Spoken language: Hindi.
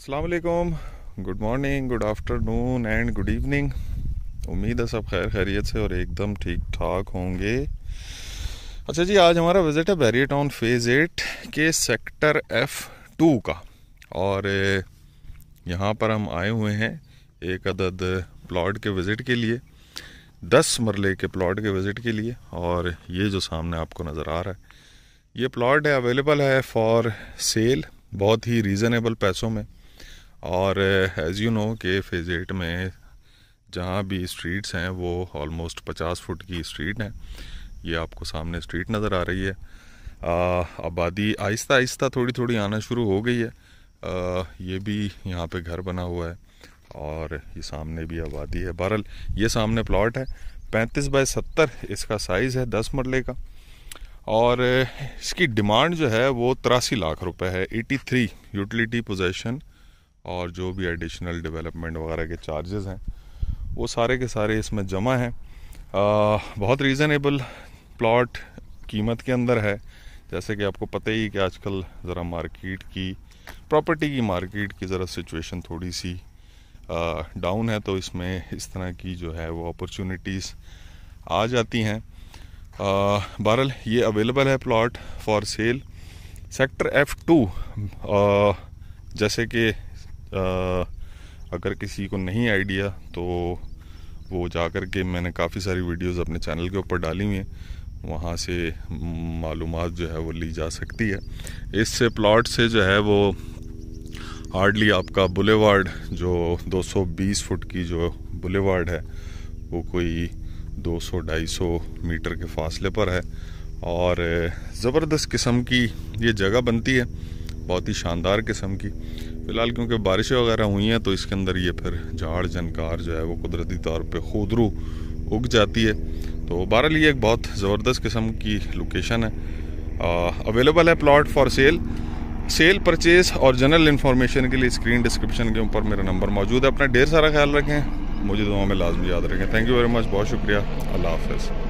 अस्सलाम वालेकुम good morning good afternoon and good evening उम्मीद है सब खैर खैरियत से और एकदम ठीक ठाक होंगे अच्छा जी आज हमारा विज़िट है बैरिया टाउन फेज़ एट के सेक्टर एफ टू का और यहाँ पर हम आए हुए हैं एक अदद प्लॉट के विज़िट के लिए दस मरले के प्लॉट के विज़िट के लिए और ये जो सामने आपको नज़र आ रहा है ये प्लॉट है अवेलेबल है फॉर सेल बहुत ही रीज़नेबल पैसों में और एज़ यू नो के फेज़ एट में जहाँ भी स्ट्रीट्स हैं वो ऑलमोस्ट पचास फुट की स्ट्रीट हैं ये आपको सामने स्ट्रीट नज़र आ रही है आबादी आहिस्ता आहिस्ता थोड़ी थोड़ी आना शुरू हो गई है आ, ये भी यहाँ पे घर बना हुआ है और ये सामने भी आबादी है बहरल ये सामने प्लॉट है पैंतीस बाय सत्तर इसका साइज़ है दस मरले का और इसकी डिमांड जो है वो तिरासी लाख रुपए है एटी थ्री यूटिलिटी पोजेसन और जो भी एडिशनल डेवलपमेंट वगैरह के चार्जेस हैं वो सारे के सारे इसमें जमा हैं बहुत रीज़नेबल प्लॉट कीमत के अंदर है जैसे कि आपको पता ही कि आजकल ज़रा मार्केट की प्रॉपर्टी की मार्केट की ज़रा सिचुएशन थोड़ी सी डाउन है तो इसमें इस तरह की जो है वो अपॉर्चुनिटीज़ आ जाती हैं बहरल ये अवेलेबल है plot for sale sector F two जैसे कि अगर किसी को नहीं आइडिया तो वो जा कर के मैंने काफ़ी सारी वीडियोस अपने चैनल के ऊपर डाली हुई हैं वहाँ से मालूम जो है वो ली जा सकती है इससे प्लॉट से जो है वो हार्डली आपका बुलेवार्ड जो 220 फुट की जो बुलेवार्ड है वो कोई 200-250 मीटर के फासले पर है और ज़बरदस्त किस्म की ये जगह बनती है बहुत ही शानदार किस्म की फ़िलहाल क्योंकि बारिशें वगैरह हुई हैं तो इसके अंदर ये फिर झाड़ जनकार जो है वो कुदरती तौर पर खुदरू उग जाती है तो बहरहाल ये एक बहुत ज़बरदस्त किस्म की लोकेशन है अवेलेबल है plot for sale sale purchase और जनरल इन्फॉर्मेशन के लिए स्क्रीन डिस्क्रिप्शन के ऊपर मेरा नंबर मौजूद है अपना ढेर सारा ख्याल रखें मुझे दुआ में लाजमी याद रखें थैंक यू वेरी मच बहुत शुक्रिया अल्लाह हाफ